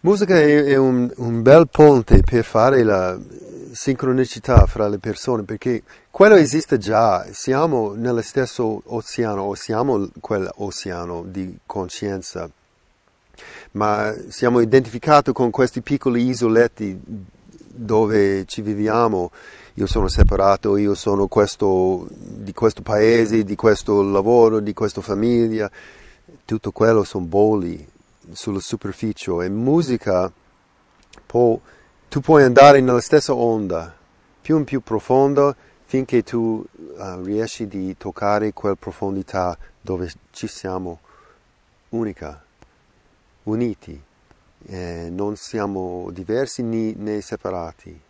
Musica è, un, un, bel ponte per fare la sincronicità fra le persone perché quello esiste già, siamo nello stesso oceano o siamo quell'oceano di coscienza, ma siamo identificati con questi piccoli isoletti dove ci viviamo, io sono separato, io sono questo, di questo paese, di questo lavoro, di questa famiglia, tutto quello sono bolli sulla superficie e musica può, tu puoi andare nella stessa onda più in più profondo finché tu uh, riesci di toccare quella profondità dove ci siamo unica, uniti, e eh, non siamo diversi né separati.